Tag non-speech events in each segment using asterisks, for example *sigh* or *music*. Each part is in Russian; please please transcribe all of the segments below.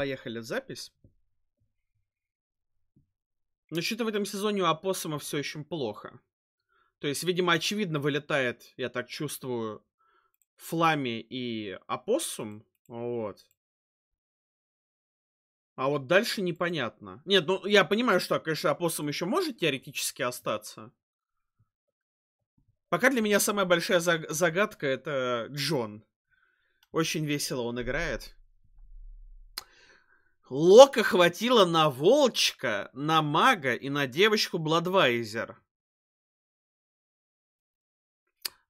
Поехали, запись. Но что-то в этом сезоне у Апоссума все еще плохо. То есть, видимо, очевидно вылетает, я так чувствую, Флами и Апоссум. Вот. А вот дальше непонятно. Нет, ну я понимаю, что, конечно, Апоссум еще может теоретически остаться. Пока для меня самая большая загадка это Джон. Очень весело он играет. Лока хватило на Волчка, на Мага и на девочку Бладвайзер.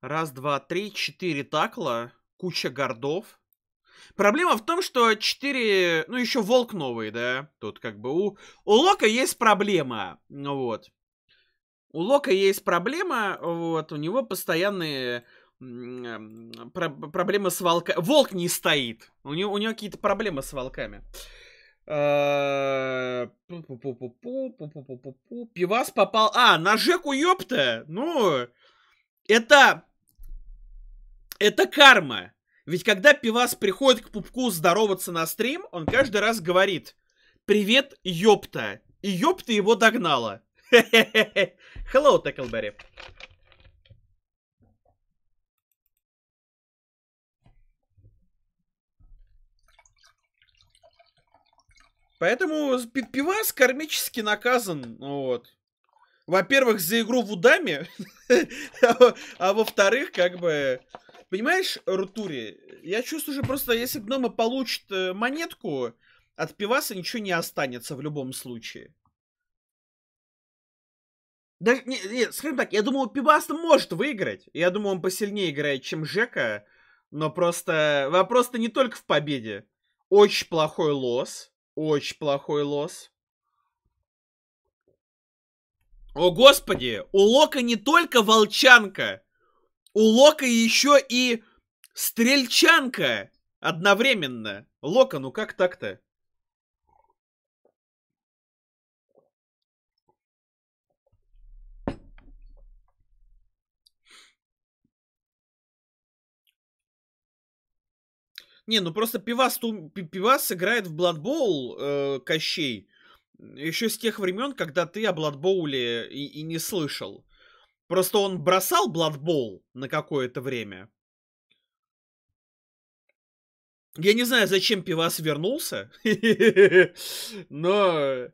Раз, два, три, четыре такла, куча гордов. Проблема в том, что четыре... Ну, еще Волк новый, да? Тут как бы у... У Лока есть проблема, ну вот. У Лока есть проблема, вот, у него постоянные про проблемы с волками. Волк не стоит. У него, у него какие-то проблемы с волками. Э, пивас попал... А, на Жеку, ёпта! Ну, это... Это карма. Ведь когда пивас приходит к пупку здороваться на стрим, он каждый раз говорит «Привет, ёпта!» И ёпта его догнала. *laughs* Hello, Tackleberry. Поэтому пивас кармически наказан. Вот. Во-первых, за игру в Удаме, *laughs* а, а во-вторых, как бы... Понимаешь, Рутури, я чувствую, что просто если гномы получат э, монетку, от пиваса ничего не останется в любом случае. Даже, нет, нет, скажем так, я думал, пивас может выиграть. Я думаю, он посильнее играет, чем Жека. Но просто вопрос-то не только в победе. Очень плохой лос. Очень плохой лос. О, господи! У Лока не только волчанка. У Лока еще и стрельчанка одновременно. Лока, ну как так-то? Не, ну просто пивас, ту, пивас играет в Blood Bowl э, Кощей еще с тех времен, когда ты о Blood Bowl и, и не слышал. Просто он бросал Blood Bowl на какое-то время. Я не знаю, зачем пивас вернулся, *laughs* но...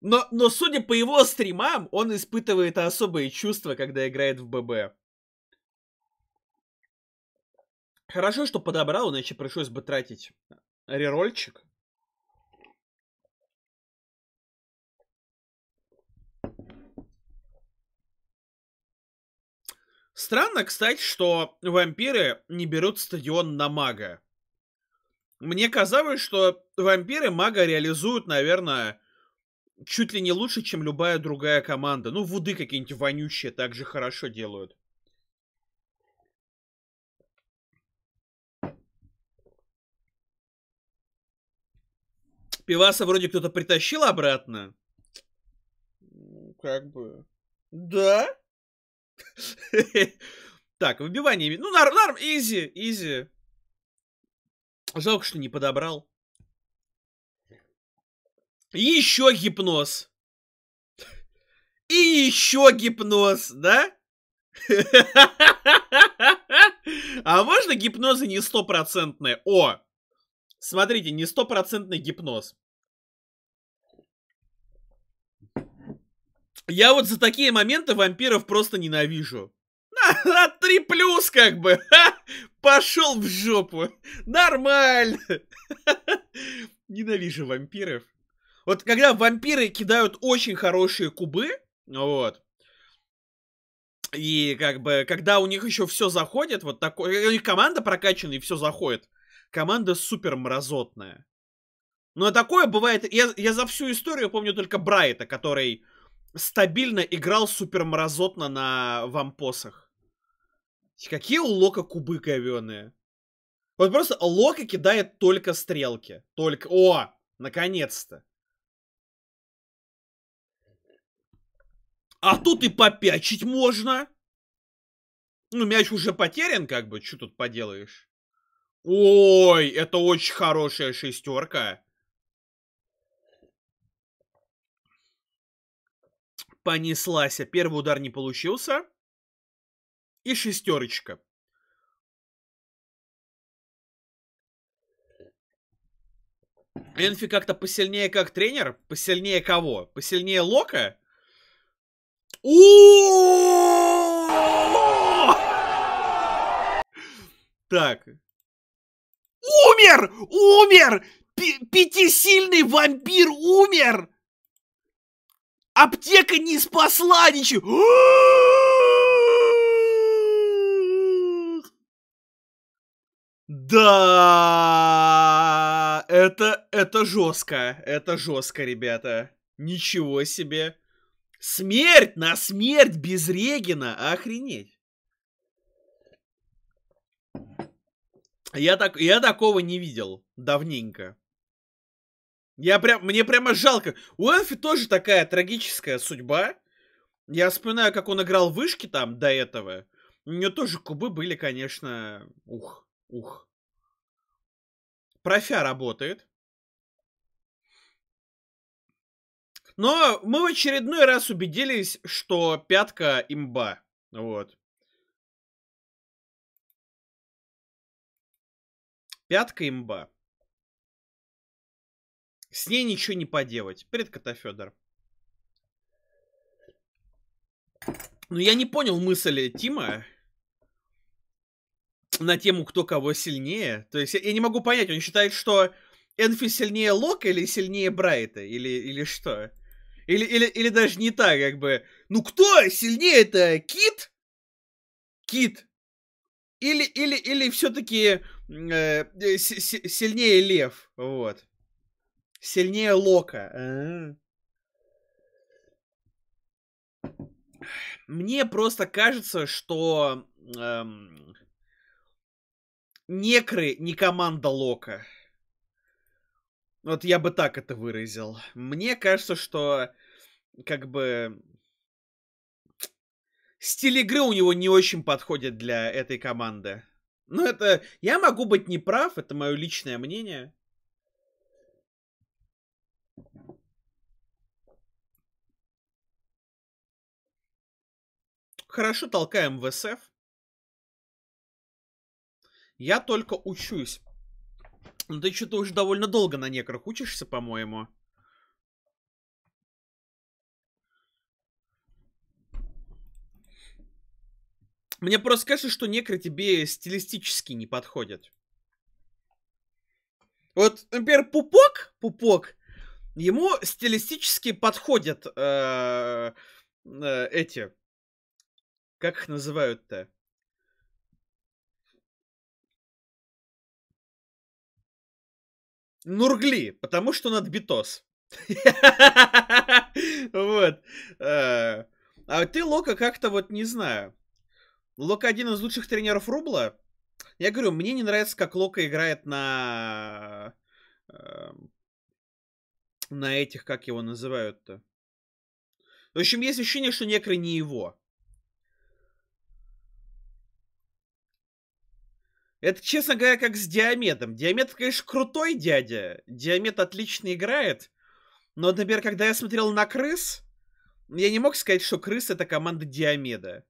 Но, но судя по его стримам, он испытывает особые чувства, когда играет в ББ. Хорошо, что подобрал, иначе пришлось бы тратить рерольчик. Странно, кстати, что вампиры не берут стадион на мага. Мне казалось, что вампиры мага реализуют, наверное, чуть ли не лучше, чем любая другая команда. Ну, вуды какие-нибудь вонющие также хорошо делают. Пиваса вроде кто-то притащил обратно. Ну, как бы... Да? *laughs* Так, выбивание... Ну, норм, норм, изи, изи. Жалко, что не подобрал. еще гипноз. И еще гипноз, да? *laughs* А можно гипнозы не стопроцентные? О, Смотрите, не стопроцентный гипноз. Я вот за такие моменты вампиров просто ненавижу. *laughs* На, три плюс как бы. *laughs* Пошел в жопу. Нормально. *laughs* Ненавижу вампиров. Вот когда вампиры кидают очень хорошие кубы, вот, и как бы, когда у них еще все заходит, вот такой, у них команда прокачана и все заходит, команда супер мразотная. Но такое бывает... Я, я за всю историю помню только Брайта, который стабильно играл супер мразотно на вампосах. Какие у Лока кубы говёные. Вот просто Лока кидает только стрелки. Только... О! Наконец-то! А тут и попячить можно! Ну, мяч уже потерян, как бы, что тут поделаешь? Ой, это очень хорошая шестерка. Понеслась. А первый удар не получился. И шестерочка. Энфи как-то посильнее как тренер? Посильнее кого? Посильнее Лока? Так, Умер! Умер! П пятисильный вампир умер! Аптека не спасла ничего! Да, это, это жестко, это жестко, ребята. Ничего себе. Смерть на смерть без Регина, охренеть. Я, так, я такого не видел давненько. Я прям, мне прямо жалко. У Элфи тоже такая трагическая судьба. Я вспоминаю, как он играл в вышки там до этого. У него тоже кубы были, конечно, ух, ух. Профя работает. Но мы в очередной раз убедились, что пятка имба. Вот. Пятка имба. С ней ничего не поделать. предката Федор. Ну, я не понял мысли Тима на тему, кто кого сильнее. То есть, я, я не могу понять, он считает, что Энфи сильнее Лока или сильнее Брайта? Или, или что? Или, или, или даже не так, как бы. Ну, кто сильнее это? Кит? Кит. Или, или, или все-таки Э, э, сильнее лев, вот. Сильнее Лока. А. Мне просто кажется, что эм, некры не команда Лока. Вот я бы так это выразил. Мне кажется, что как бы стиль игры у него не очень подходит для этой команды. Ну, это... Я могу быть неправ, это мое личное мнение. Хорошо толкаем ВСФ. Я только учусь. Ну, ты что-то уже довольно долго на некрах учишься, по-моему. Мне просто кажется, что некры тебе стилистически не подходят. Вот, например, пупок, пупок, ему стилистически подходят э, э, эти, как их называют-то? Нургли, потому что над битос. *laughs* Вот. Э, а ты, Лока, как-то вот не знаю. Лока один из лучших тренеров Рубла. Я говорю, мне не нравится, как Лока играет на... Э, на этих, как его называют-то. В общем, есть ощущение, что некры не его. Это, честно говоря, как с Диамедом. Диамед, конечно, крутой дядя. Диамед отлично играет. Но, например, когда я смотрел на крыс, я не мог сказать, что крыс это команда Диамеда.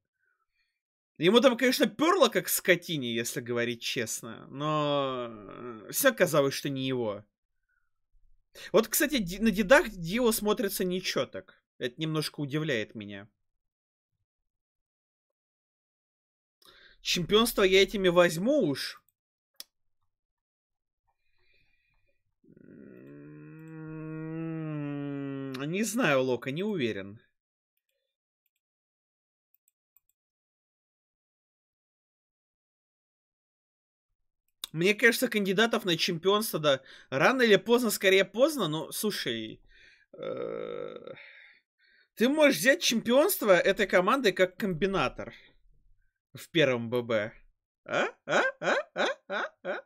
Ему там, конечно, перло как скотине, если говорить честно, но э, все казалось, что не его. Вот, кстати, на дедах Дио смотрится ничего так. Это немножко удивляет меня. Чемпионство я этими возьму уж. М-м-м, не знаю, Лока, не уверен. Мне кажется, кандидатов на чемпионство, да, рано или поздно, скорее поздно, но, слушай, э, ты можешь взять чемпионство этой команды как комбинатор в первом ББ. А? А? А? А? А? а?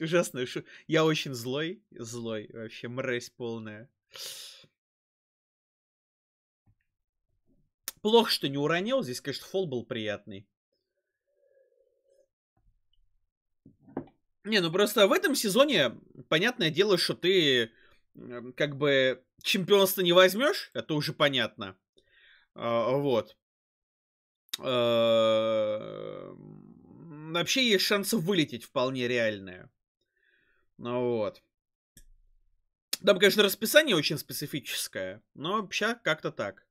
Ужасная шутка. Я очень злой, злой, вообще мразь полная. Плохо, что не уронил. Здесь, конечно, фол был приятный. Не, ну просто в этом сезоне, понятное дело, что ты как бы чемпионство не возьмешь, это уже понятно. А, вот. А, вообще есть шансы вылететь вполне реальные. Ну вот. Там, конечно, расписание очень специфическое, но вообще как-то так.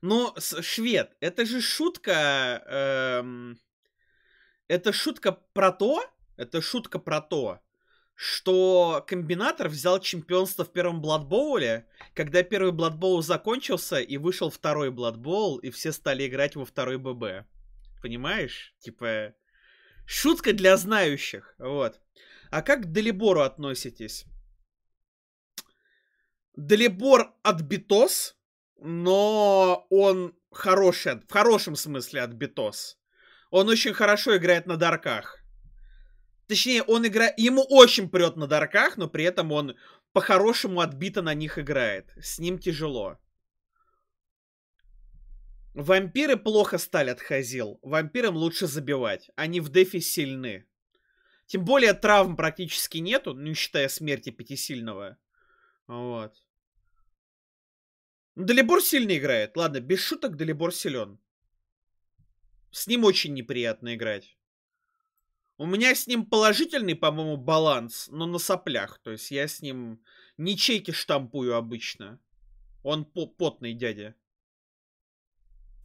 Но швед, это же шутка... Эм, это шутка про то, это шутка про то, что комбинатор взял чемпионство в первом Бладбоуле, когда первый Бладбоул закончился, и вышел второй Бладбоул, и все стали играть во второй ББ. Понимаешь? Типа, шутка для знающих, вот. А как к Делибору относитесь? Делибор от Битос но он хороший, в хорошем смысле от Битос. Он очень хорошо играет на дарках. Точнее, он играет... Ему очень прет на дарках, но при этом он по-хорошему отбито на них играет. С ним тяжело. Вампиры плохо стали от Хазил. Вампирам лучше забивать. Они в дефе сильны. Тем более травм практически нету, ну, не считая смерти пятисильного. Вот. Далибор сильно играет. Ладно, без шуток Далибор силен. С ним очень неприятно играть. У меня с ним положительный, по-моему, баланс, но на соплях. То есть я с ним ничейки штампую обычно. Он по потный дядя.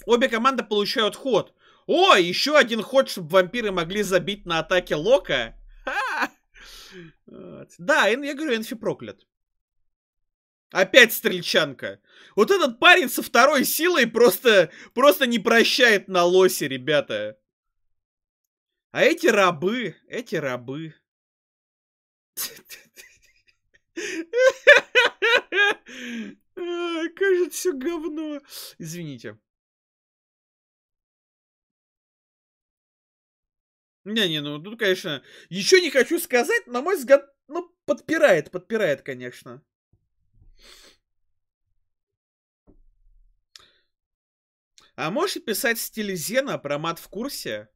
Обе команды получают ход. О, еще один ход, чтобы вампиры могли забить на атаке Лока. Ха! Да, я говорю, Энфи проклят. Опять стрельчанка. Вот этот парень со второй силой просто, просто не прощает на лосе, ребята. А эти рабы, эти рабы. Кажется, все говно. Извините. Не-не, ну тут, конечно, еще не хочу сказать, на мой взгляд, ну, подпирает, подпирает, конечно. А можешь писать в Зена а про мат в курсе?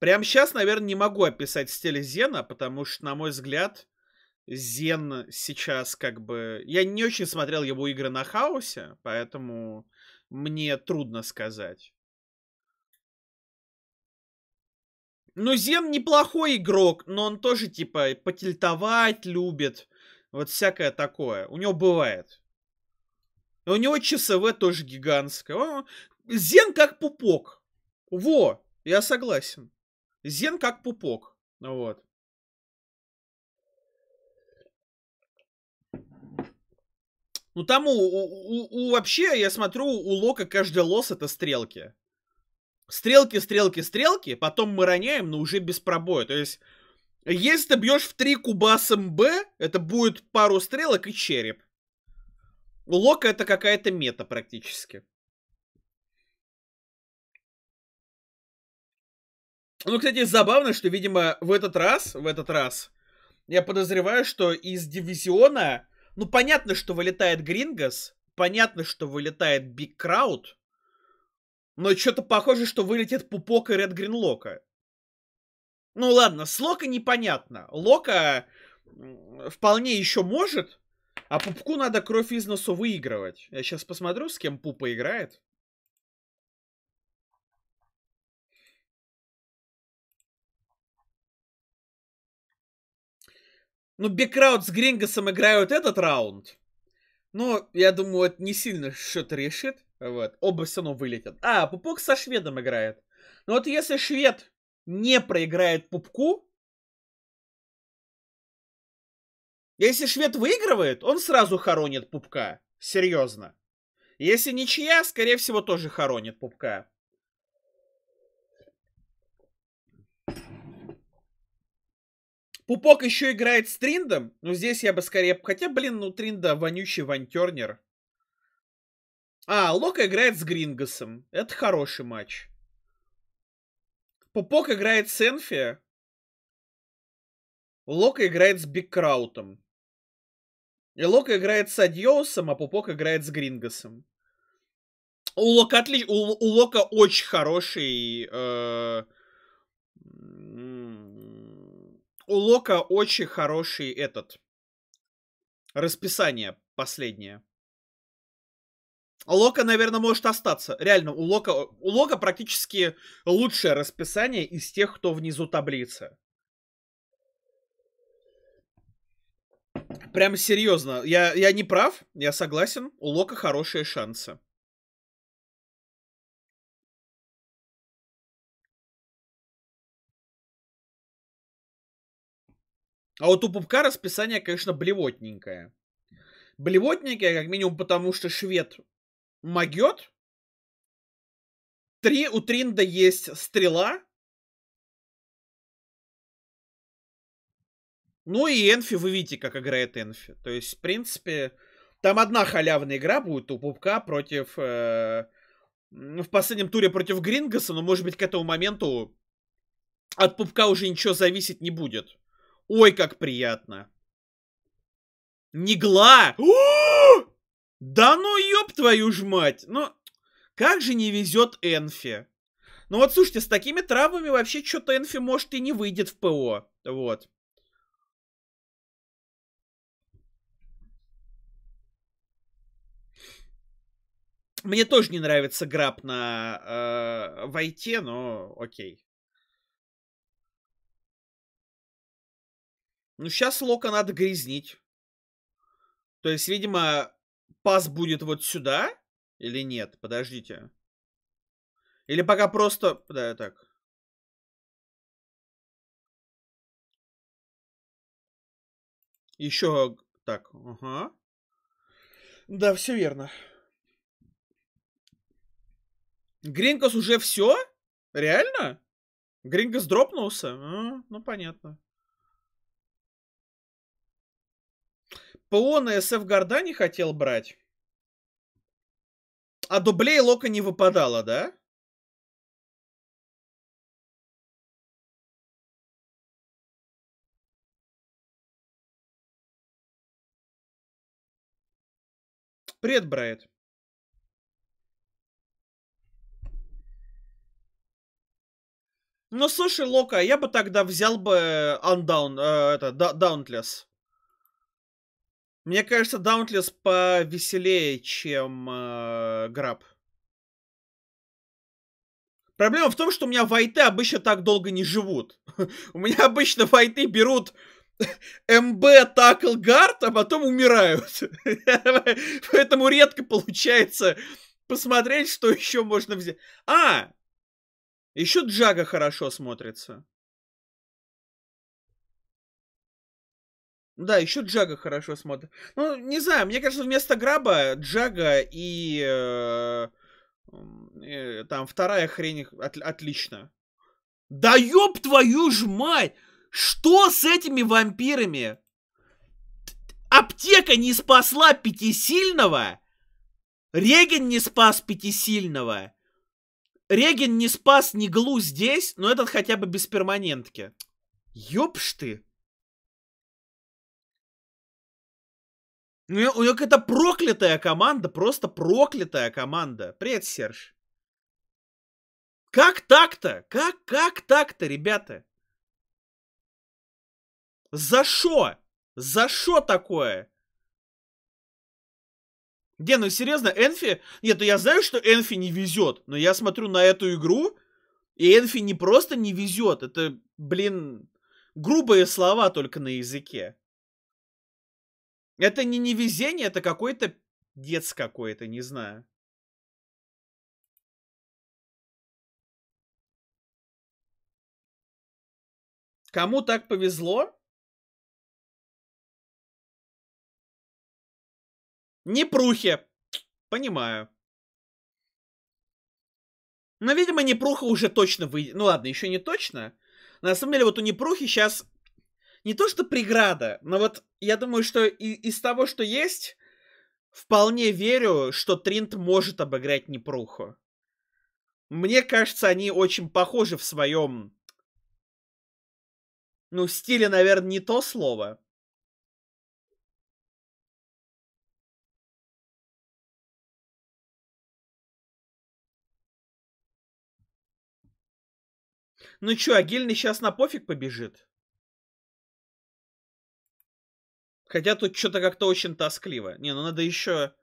Прям сейчас, наверное, не могу описать в Зена, потому что, на мой взгляд, Зен сейчас как бы... Я не очень смотрел его игры на хаосе, поэтому мне трудно сказать. Ну, Зен неплохой игрок, но он тоже, типа, потельтовать любит. Вот всякое такое. У него бывает. У него ЧСВ тоже гигантское. Он... Зен как пупок. Во, я согласен. Зен как пупок. Вот. Ну там у, у, у вообще, я смотрю, у Лока каждый лос это стрелки. Стрелки, стрелки, стрелки, потом мы роняем, но уже без пробоя. То есть, если ты бьешь в три куба с МБ, это будет пару стрелок и череп. Ну, Лока это какая-то мета практически. Ну, кстати, забавно, что, видимо, в этот раз, в этот раз, я подозреваю, что из дивизиона, ну, понятно, что вылетает Грингас, понятно, что вылетает Биг Крауд, но что-то похоже, что вылетит Пупок и Ред Гринлока. Ну ладно, с Лока непонятно. Лока вполне еще может, а пупку надо кровь из носу выигрывать. Я сейчас посмотрю, с кем пупа играет. Ну, Бекраут с Грингосом играют этот раунд. Ну, я думаю, это не сильно что-то решит. Вот. Оба все равно вылетят. А, Пупок со шведом играет. Ну вот если швед не проиграет Пупку, А если швед выигрывает, он сразу хоронит пупка. Серьезно. Если ничья, скорее всего, тоже хоронит пупка. Пупок еще играет с Триндом. Ну, здесь я бы скорее... Хотя, блин, ну, Тринда вонючий вантернер. А, Лока играет с Грингосом. Это хороший матч. Пупок играет с Энфи. Лока играет с Бигкраутом. И Лок играет с Адьосом, а Пупок играет с Грингосом. У Лока, отли... у, у Лока очень хороший... Э... У Лока очень хороший этот... Расписание последнее. Лока, наверное, может остаться. Реально, у Лока, у Лока практически лучшее расписание из тех, кто внизу таблицы. Прям серьезно, я, я не прав, я согласен, у Лока хорошие шансы. А вот у Пупка расписание, конечно, блевотненькое. Блевотненькое, как минимум, потому что швед могет. Три, у Тринда есть стрела, Ну и Энфи, вы видите, как играет Энфи. То есть, в принципе, там одна халявная игра будет у Пупка против... Э, ну, в последнем туре против Грингаса, но, может быть, к этому моменту от Пупка уже ничего зависеть не будет. Ой, как приятно. Негла! Да ну ёб твою ж мать! Ну, как же не везет Энфи? Ну вот, слушайте, с такими травмами вообще что-то Энфи, может, и не выйдет в ПО. Вот. Мне тоже не нравится граб на э, войте, но окей. Ну, сейчас Лока надо грязнить. То есть, видимо, пас будет вот сюда или нет? Подождите. Или пока просто... Да, так. Еще... Так, ага. Да, все верно. Грингос уже все? Реально? Грингос дропнулся? А, ну, понятно. ПО на СФ Горда не хотел брать. А дублей Лока не выпадало, да? Привет, Брайт. Ну, слушай, Лока, я бы тогда взял бы э, Undown, э, это, Dauntless. Мне кажется, Dauntless повеселее, чем э, Grab. Проблема в том, что у меня вайты обычно так долго не живут. *laughs* У меня обычно вайты берут *laughs* МБ такл гард, а потом умирают. *laughs* Поэтому редко получается посмотреть, что еще можно взять. А, еще Джага хорошо смотрится. Да, еще Джага хорошо смотрит. Ну, не знаю, мне кажется, вместо Граба Джага и э, э, там вторая хрень от, отлично. Да ёб твою ж мать! Что с этими вампирами? Аптека не спасла пятисильного? Реген не спас пятисильного? Регин не спас ни Глу здесь, но этот хотя бы без перманентки. Ёпш ты. Ну, у нее, у нее какая-то проклятая команда, просто проклятая команда. Привет, Серж. Как так-то? Как, как так-то, ребята? За что? За что такое? Не, ну серьезно, Энфи... Нет, ну я знаю, что Энфи не везет, но я смотрю на эту игру, и Энфи не просто не везет, это, блин, грубые слова только на языке. Это не невезение, это какой-то дец какой-то, не знаю. Кому так повезло? Не прухи, Понимаю. Но, видимо, Непруха уже точно выйдет. Ну ладно, еще не точно. На самом деле, вот у Непрухи сейчас не то что преграда, но вот я думаю, что и, из того, что есть, вполне верю, что Тринт может обыграть Непруху. Мне кажется, они очень похожи в своем... Ну, стиле, наверное, не то слово. Ну чё, Агильный сейчас на пофиг побежит? Хотя тут что-то как-то очень тоскливо. Не, ну надо еще...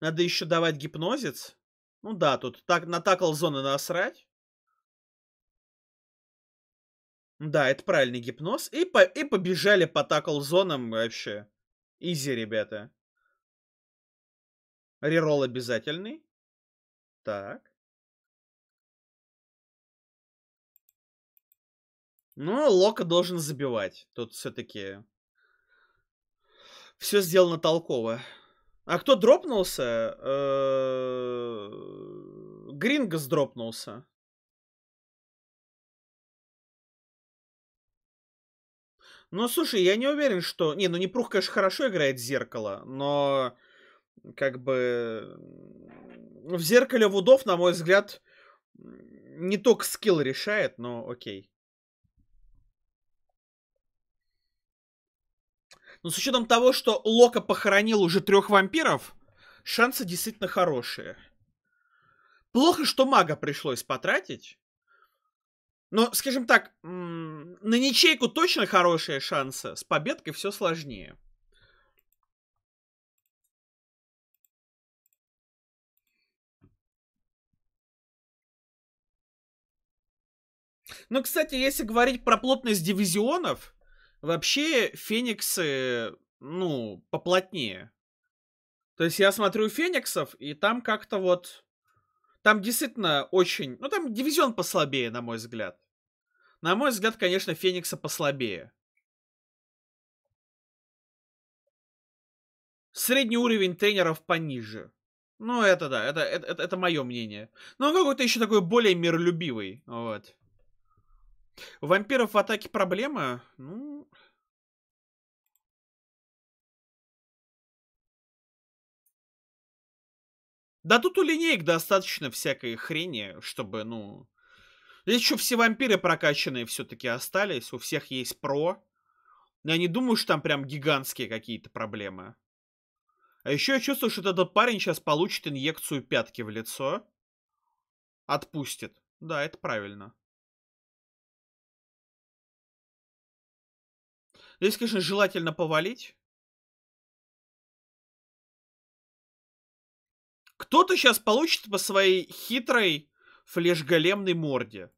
Надо еще давать гипнозец. Ну да, тут так на такл зоны насрать. Да, это правильный гипноз. И, по и побежали по такл зонам вообще. Изи, ребята. Рерол обязательный. Так. Ну, Лока должен забивать. Тут все-таки все сделано толково. А кто дропнулся? Э, Грингос дропнулся. Ну, слушай, я не уверен, что... Не, ну Непрух, конечно, хорошо играет в зеркало, но как бы в зеркале Вудов, на мой взгляд, не только скилл решает, но окей. Но с учетом того, что Лока похоронил уже трех вампиров, шансы действительно хорошие. Плохо, что мага пришлось потратить. Но, скажем так, на ничейку точно хорошие шансы. С победкой все сложнее. Ну, кстати, если говорить про плотность дивизионов, Вообще, фениксы, ну, поплотнее. То есть я смотрю фениксов, и там как-то вот... Там действительно очень... Ну, там дивизион послабее, на мой взгляд. На мой взгляд, конечно, феникса послабее. Средний уровень тренеров пониже. Ну, это да, это, это, это, это мое мнение. Но он какой-то еще такой более миролюбивый, вот. У вампиров в атаке проблема? Ну, Да тут у линеек достаточно всякой хрени, чтобы, ну... Здесь еще все вампиры прокачанные все-таки остались, у всех есть про. Я не думаю, что там прям гигантские какие-то проблемы. А еще я чувствую, что этот парень сейчас получит инъекцию пятки в лицо. Отпустит. Да, это правильно. Здесь, конечно, желательно повалить. Кто-то сейчас получит по своей хитрой флешголемной морде.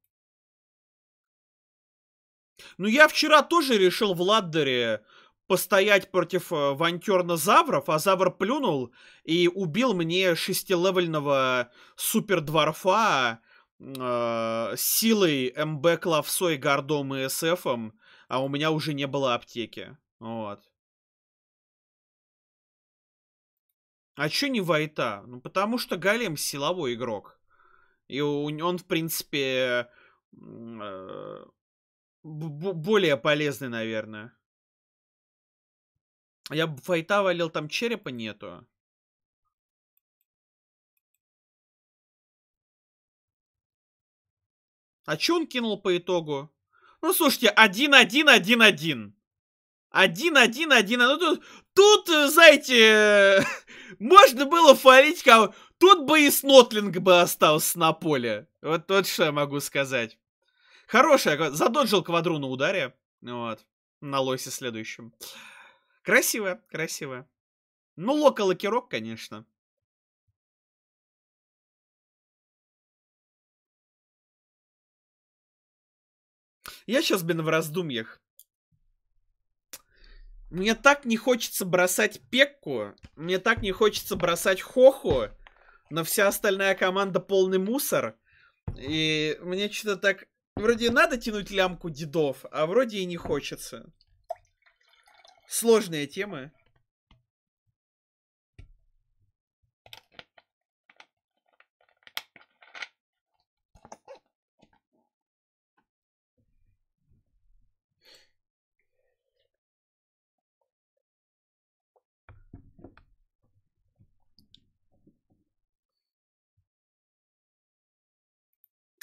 Ну, я вчера тоже решил в Ладдере постоять против э, вантерна Завров, а завр плюнул и убил мне шестилевельного супер-дворфа э, силой МБ, Клавсой, Гордом и СФом, а у меня уже не было аптеки. Вот. А чё не Вайта? Ну, потому что Голем силовой игрок. И он, в принципе, э, более полезный, наверное. Я Вайта валил, там черепа нету. А чё он кинул по итогу? Ну, слушайте, 1-1-1-1. Один, один, один. Ну, тут, тут, знаете, *laughs* можно было фалить кого... Тут бы и Снотлинг бы остался на поле. Вот, вот что я могу сказать. Хорошая. Задоджил квадру на ударе. Вот. На лосе следующем. Красиво, красиво. Ну, лока Локирок, конечно. Я сейчас, блин, в раздумьях. Мне так не хочется бросать Пекку, мне так не хочется бросать Хоху, но вся остальная команда полный мусор. И мне что-то так... Вроде надо тянуть лямку дедов, а вроде и не хочется. Сложная тема.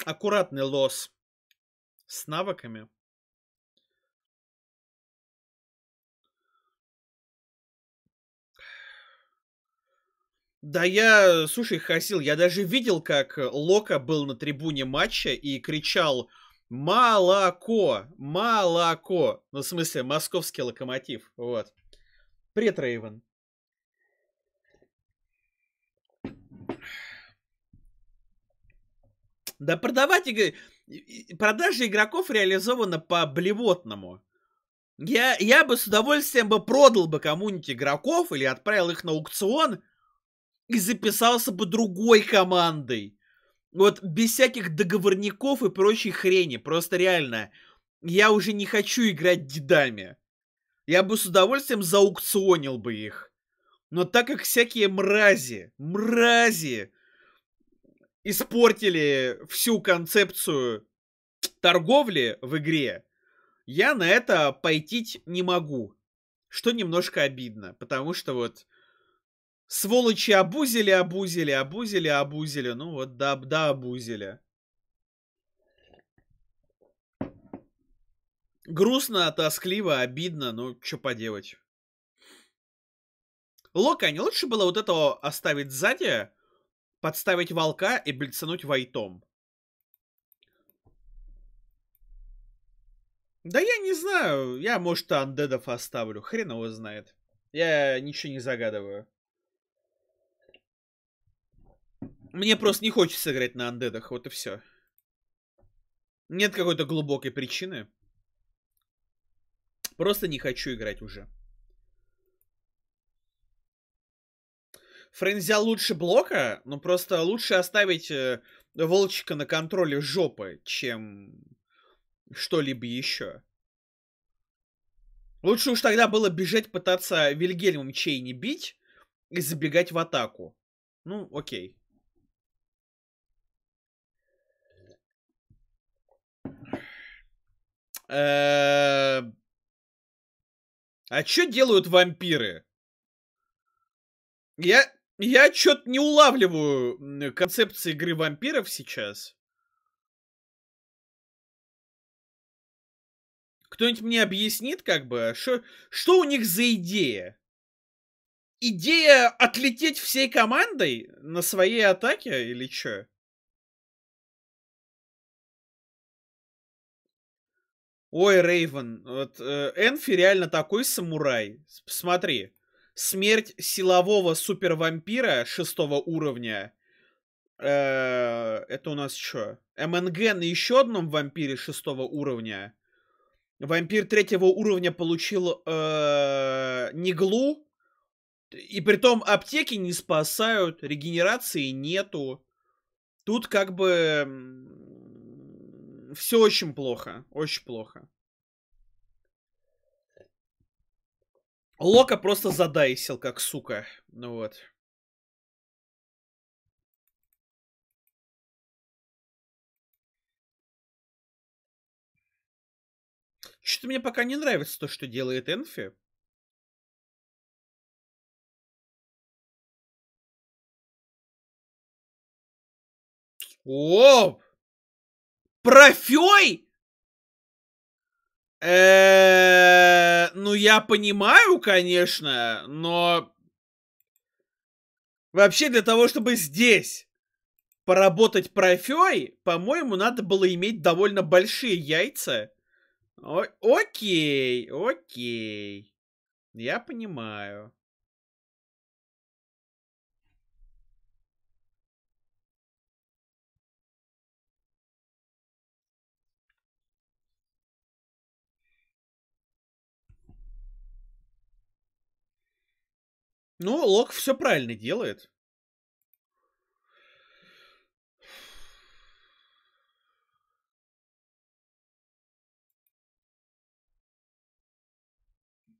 аккуратный лос с навыками. Да я, слушай, Хасил, я даже видел, как Лока был на трибуне матча и кричал «Молоко! Молоко!» Ну, в смысле, московский локомотив, вот. Привет, Рейвен. Да продавать игры... Продажа игроков реализована по-блевотному. Я, я бы с удовольствием бы продал бы кому-нибудь игроков или отправил их на аукцион и записался бы другой командой. Вот без всяких договорников и прочей хрени. Просто реально. Я уже не хочу играть дедами. Я бы с удовольствием зааукционил бы их. Но так как всякие мрази, мрази, испортили всю концепцию торговли в игре, я на это пойти не могу. Что немножко обидно, потому что вот сволочи обузили, обузили, обузили, обузили, ну вот да, да, обузили. Грустно, тоскливо, обидно, ну что поделать. Лока, не лучше было вот этого оставить сзади, подставить волка и блицануть вайтом. Да я не знаю. Я, может, андедов оставлю. Хрен его знает. Я ничего не загадываю. Мне просто не хочется играть на андедах, вот и все. Нет какой-то глубокой причины. Просто не хочу играть уже. Фрейн лучше блока, но просто лучше оставить э, Волчика на контроле жопы, чем что-либо еще. Лучше уж тогда было бежать, пытаться Вильгельмом чей не бить и забегать в атаку. Ну, окей. Эм. А что делают вампиры? Я я что-то не улавливаю концепции игры вампиров сейчас. Кто-нибудь мне объяснит, как бы, шо, что у них за идея? Идея отлететь всей командой на своей атаке или что? Ой, Рейвен, вот э, Энфи реально такой самурай. Посмотри смерть силового супервампира шестого уровня. Э, это у нас что? МНГ на еще одном вампире шестого уровня. Вампир третьего уровня получил э, неглу. И том аптеки не спасают, регенерации нету. Тут как бы все очень плохо, очень плохо. Лока просто задайсил, как сука. Ну вот. Что-то мне пока не нравится то, что делает Энфи. О! Профей! Э, ну, я понимаю, конечно, но... Вообще, для того, чтобы здесь поработать профей, по-моему, надо было иметь довольно большие яйца. О окей, окей. Я понимаю. Ну, Лок все правильно делает.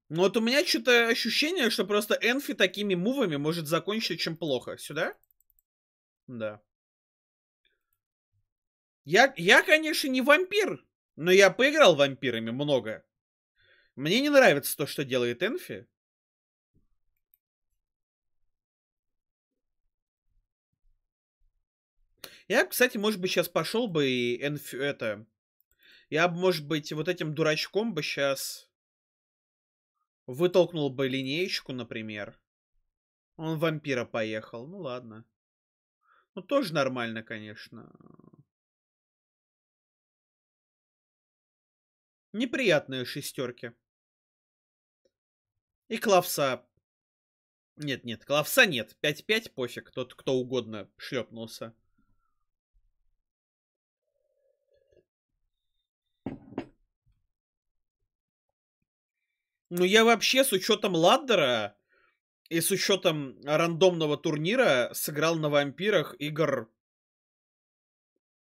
Ну вот у меня что-то ощущение, что просто Энфи такими мувами может закончить чем плохо. Сюда? Да. Я, я, конечно, не вампир, но я поиграл вампирами много. Мне не нравится то, что делает Энфи. Я, кстати, может быть, сейчас пошел бы и энф... это... Я, бы, может быть, вот этим дурачком бы сейчас вытолкнул бы линеечку, например. Он вампира поехал. Ну ладно. Ну тоже нормально, конечно. Неприятные шестерки. И Клавса. Нет, нет, Клавса нет. 5-5 пофиг. Тот, кто угодно шлепнулся. Ну, я вообще с учетом Ладдера и с учетом рандомного турнира сыграл на вампирах игр,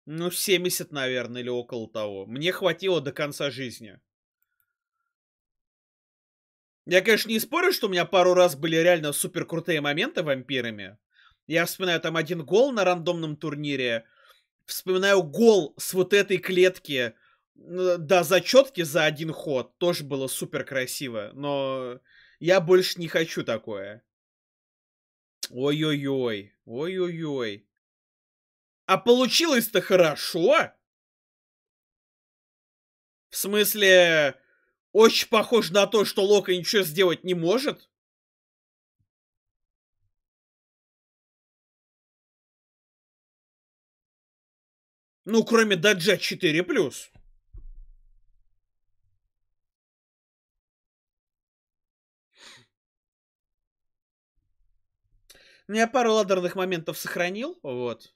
ну, 70, наверное, или около того. Мне хватило до конца жизни. Я, конечно, не спорю, что у меня пару раз были реально супер крутые моменты вампирами. Я вспоминаю там один гол на рандомном турнире. Вспоминаю гол с вот этой клетки да, зачетки за один ход тоже было супер красиво, но я больше не хочу такое. Ой-ой-ой, ой-ой-ой. А получилось-то хорошо? В смысле, очень похоже на то, что Лока ничего сделать не может? Ну, кроме даджа 4+. Ну, я пару ладерных моментов сохранил, вот.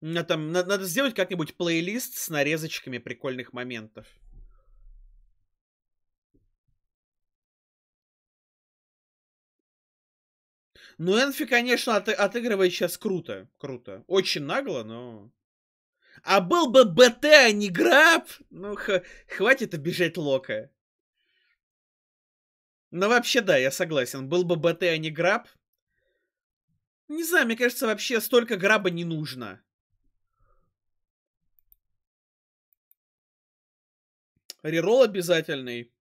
Мне там, надо, надо сделать как-нибудь плейлист с нарезочками прикольных моментов. Ну, Энфи, конечно, от, отыгрывает сейчас круто. Круто. Очень нагло, но... А был бы БТ, а не граб! Ну, хватит обижать Лока. Ну, вообще, да, я согласен. Был бы БТ, а не граб. Не знаю, мне кажется, вообще столько граба не нужно. Рерол обязательный.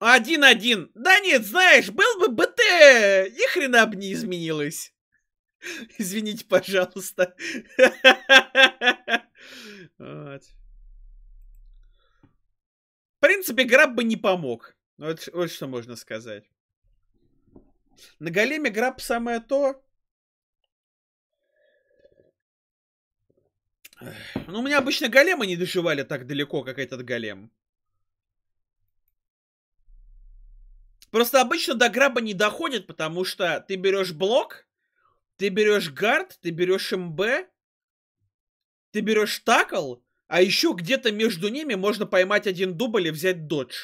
Один-один. Да нет, знаешь, был бы БТ, ни хрена бы не изменилось. *laughs* Извините, пожалуйста. *laughs* Вот. В принципе, граб бы не помог. Но ну, вот что можно сказать. На големе граб самое то. Ну, у меня обычно големы не доживали так далеко, как этот голем. Просто обычно до граба не доходит, потому что ты берешь блок, ты берешь гард, ты берешь МБ, ты берешь такл, а еще где-то между ними можно поймать один дубль и взять додж.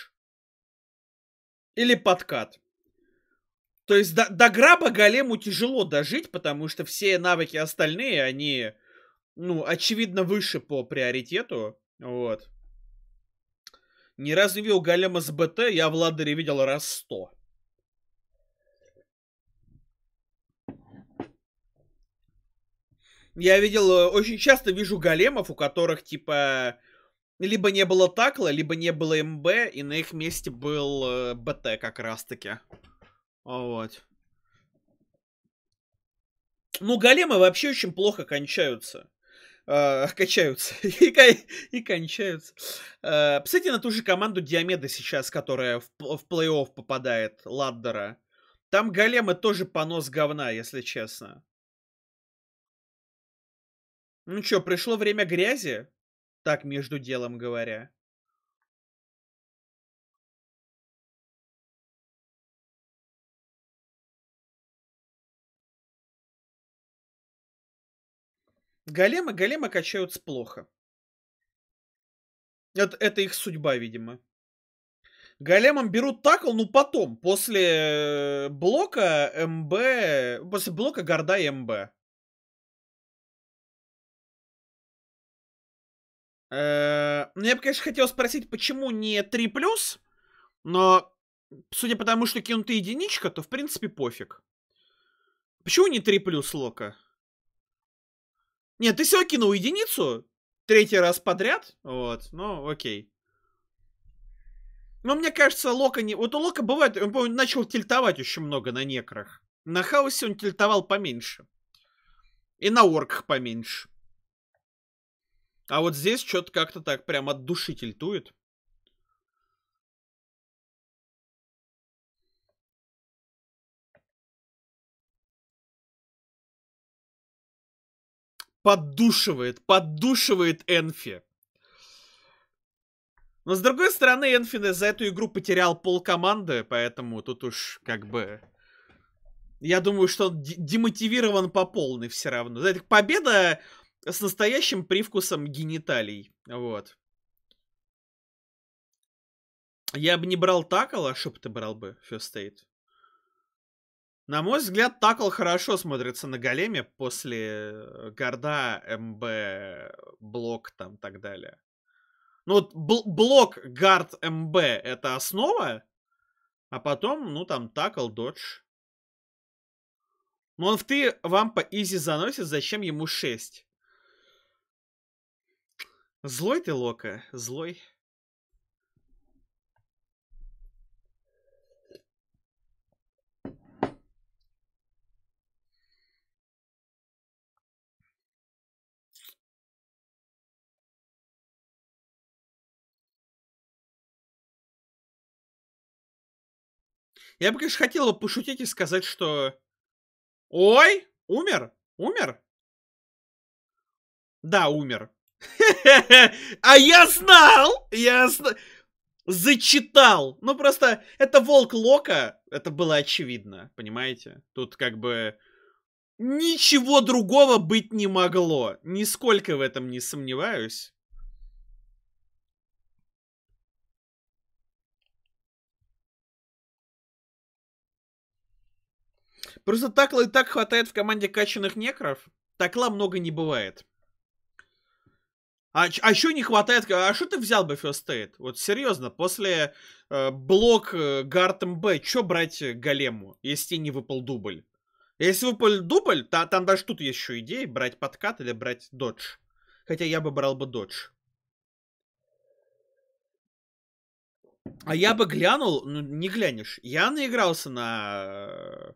Или подкат. То есть до, до граба голему тяжело дожить, потому что все навыки остальные, они, ну, очевидно, выше по приоритету. Вот. Ни разу не видел голема с БТ, я в Ладере видел раз сто. Я видел, э, очень часто вижу големов, у которых, типа, либо не было такла, либо не было МБ, и на их месте был э, БТ как раз-таки. Вот. Ну, големы вообще очень плохо кончаются. Э, *laughs* качаются. и, и кончаются. Э, кстати, на ту же команду Диомеда сейчас, которая в, в плей-офф попадает, Ладдера. Там големы тоже понос говна, если честно. Ну чё, пришло время грязи? Так между делом говоря. Големы, големы качаются плохо. Это, это их судьба, видимо. Големам берут такл, ну потом, после э, блока МБ, после блока Горда и МБ. Э, ну, я бы, конечно, хотел спросить, почему не 3+, но, судя по тому, что кинута единичка, то, в принципе, пофиг. Почему не 3+, Лока? Нет, ты все кинул единицу третий раз подряд, вот, ну, окей. Но ну, мне кажется, Лока не... Вот у Лока бывает... Он, помню, начал тильтовать очень много на некрах. На хаосе он тильтовал поменьше. И на орках поменьше. А вот здесь что-то как-то так прям от души тильтует. Поддушивает, поддушивает Энфи. Но с другой стороны, Энфин за эту игру потерял пол команды, поэтому тут уж как бы... Я думаю, что он демотивирован по полной все равно. Знаете, победа с настоящим привкусом гениталий. Вот. Я бы не брал такл, а что бы ты брал бы, First Aid? На мой взгляд, такл хорошо смотрится на големе после э, горда, МБ, блок там так далее. Ну вот бл блок, гард, МБ это основа, а потом, ну там такл, додж. Но ну, он в ты вампа изи заносит, зачем ему 6? Злой ты, Лока, злой. Я бы, конечно, хотел пошутить и сказать, что... Ой, умер, умер. Да, умер. *laughs* А я знал! Я Зачитал! Ну просто это волк Лока, это было очевидно, понимаете? Тут как бы ничего другого быть не могло. Нисколько в этом не сомневаюсь. Просто такла и так хватает в команде качанных некров. Такла много не бывает. А, а еще не хватает... А что ты взял бы First Aid? Вот серьезно, после э, блок э, Б, что брать э, Голему, если не выпал дубль? Если выпал дубль, то, там даже тут есть еще идеи, брать подкат или брать додж. Хотя я бы брал бы додж. А я бы глянул, ну не глянешь. Я наигрался на... Э,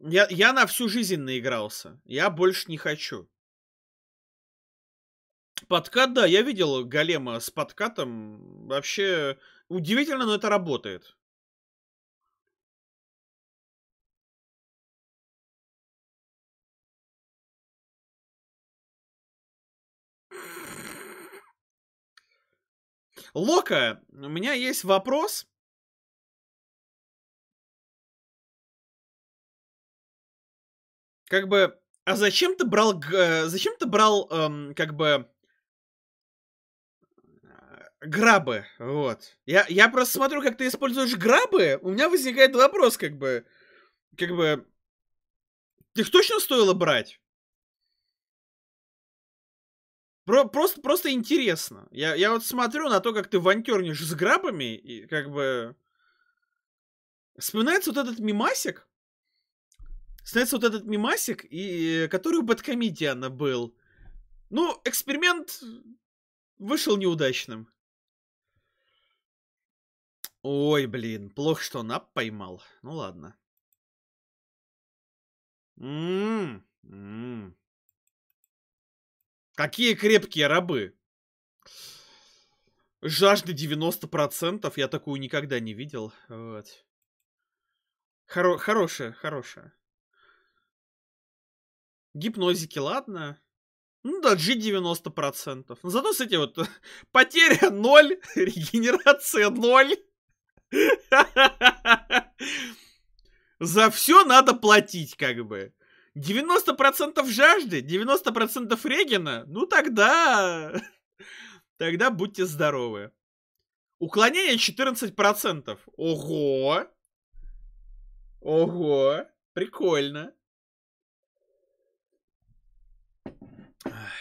я, я на всю жизнь наигрался. Я больше не хочу. Подкат, да, я видел голема с подкатом. Вообще удивительно, но это работает. Лока, у меня есть вопрос. Как бы, а зачем ты брал, э, зачем ты брал, эм, как бы, грабы, вот. Я, я просто смотрю, как ты используешь грабы, у меня возникает вопрос, как бы, как бы, их точно стоило брать? Про, просто, просто интересно. Я, я вот смотрю на то, как ты вантернишь с грабами, и как бы... Вспоминается вот этот мимасик. Вспоминается вот этот мимасик, и, который у Бэткомедиана был. Ну, эксперимент вышел неудачным. Ой, блин, плохо, что нап поймал. Ну ладно. М м-м, -м -м. Какие крепкие рабы. Жажды 90%. Я такую никогда не видел. Вот. Хоро хорошая, хорошая. Гипнозики, ладно. Ну да, G90%. Но зато кстати, вот *laughs* потеря 0, *laughs* регенерация 0. За все надо платить, как бы. 90% жажды, 90% Регина, ну тогда... Тогда будьте здоровы. Уклонение 14%. Ого! Ого! Прикольно. Ах.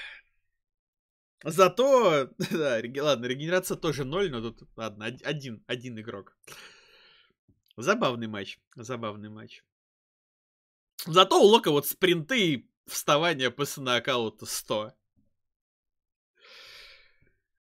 Зато, *laughs* да, ладно, регенерация тоже ноль, но тут, ладно, один, один игрок. Забавный матч, забавный матч. Зато у Лока вот спринты и вставание после нокаута 100.